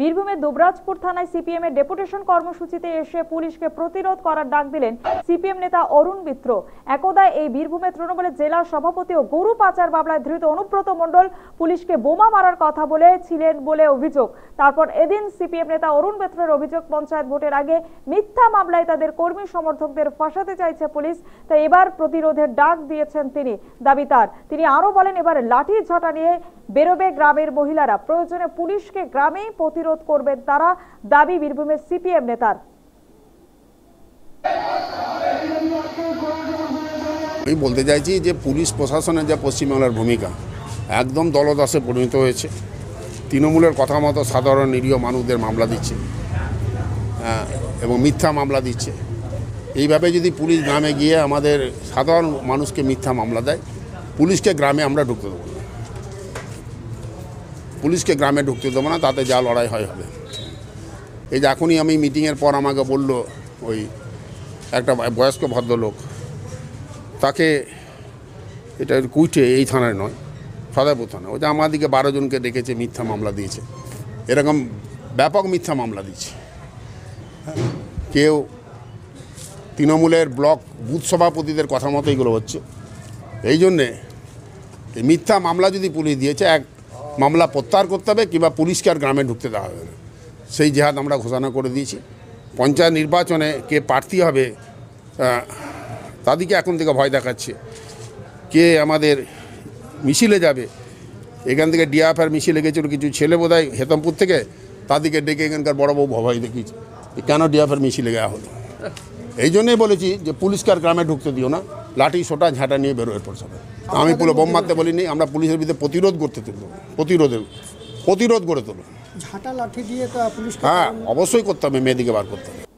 বীরভূমের দুবরাজপুর থানায় সিপিএম এর ডেপুটেশন কর্মসূচিতে এসে পুলিশকে প্রতিরোধ করার ডাক দিলেন সিপিএম নেতা অরুণ মিত্র একদা এই বীরভূমে তৃণমূলের জেলা সভাপতি ও গরু পাচার মামলায় ধৃত অনুব্রত মণ্ডল পুলিশকে বোমা মারার কথা বলেছিলেন বলে অভিযোগ তারপর এদিন সিপিএম নেতা অরুণ মিত্রের অভিযোগ পঞ্চায়েত ভোটের আগে মিথ্যা মামলায় তাদের কর্মী সমর্থকদের ফাঁসাতে চাইছে পুলিশ তাই এবার প্রতিরোধের ডাক দিয়েছেন তিনি দাবি তার তিনি আরও বলেন এবার লাঠি ঝাঁটা নিয়ে বেরোবে গ্রামের মহিলারা প্রয়োজনে পুলিশকে গ্রামেই প্রতি প্রতিরোধ করবেন তারা দাবি বীরভূমের সিপিএম নেতার আমি বলতে চাইছি যে পুলিশ প্রশাসনের যা পশ্চিমবাংলার ভূমিকা একদম দলদাসে পরিণত হয়েছে তৃণমূলের কথা মতো সাধারণ নিরীহ মানুষদের মামলা দিচ্ছে হ্যাঁ, এবং মিথ্যা মামলা দিচ্ছে এইভাবে যদি পুলিশ গ্রামে গিয়ে আমাদের সাধারণ মানুষকে মিথ্যা মামলা দেয় পুলিশকে গ্রামে আমরা ঢুকতে দেবো পুলিশকে গ্রামে ঢুকতে দেবো না তাতে যা লড়াই হয় হবে এই যে এখনই আমি মিটিংয়ের পর আমাকে বলল ওই একটা বয়স্ক ভদ্রলোক তাকে এটা কুইটে এই থানায় নয় সদাইপুর থানা ওই যে আমাদিকে বারো জনকে ডেকেছে মিথ্যা মামলা দিয়েছে এরকম ব্যাপক মিথ্যা মামলা দিচ্ছে কেউ তৃণমূলের ব্লক বুথ সভাপতিদের কথা মতো এগুলো হচ্ছে এই জন্যে মিথ্যা মামলা যদি পুলিশ দিয়েছে এক মামলা প্রত্যাহার করতে হবে কিংবা পুলিশকে আর গ্রামে ঢুকতে দেওয়া হবে না সেই জেহাদ আমরা ঘোষণা করে দিয়েছি পঞ্চায়েত নির্বাচনে কে প্রার্থী হবে তাদেরকে এখন থেকে ভয় দেখাচ্ছে কে আমাদের মিছিলে যাবে এখান থেকে ডিআফআর মিছিলে গেছিলো কিছু ছেলে বোধ হয় হেতমপুর থেকে তাদেরকে ডেকে এখানকার বড়বাবু ভয় দেখিয়েছে কেন ডিআফআর মিছিলে গেওয়া হলো এই জন্যই বলেছি যে পুলিশকে আর গ্রামে ঢুকতে দিও না লাঠি সোটা ঝাঁটা নিয়ে বেরোয় এরপর আমি পুরো বোম মারতে বলিনি আমরা পুলিশের বিরুদ্ধে প্রতিরোধ করতে তুলব প্রতিরোধে প্রতিরোধ করে তুলব ঝাঁটা লাঠি দিয়ে পুলিশ হ্যাঁ অবশ্যই করতে হবে মেয়েদিকে বার করতে হবে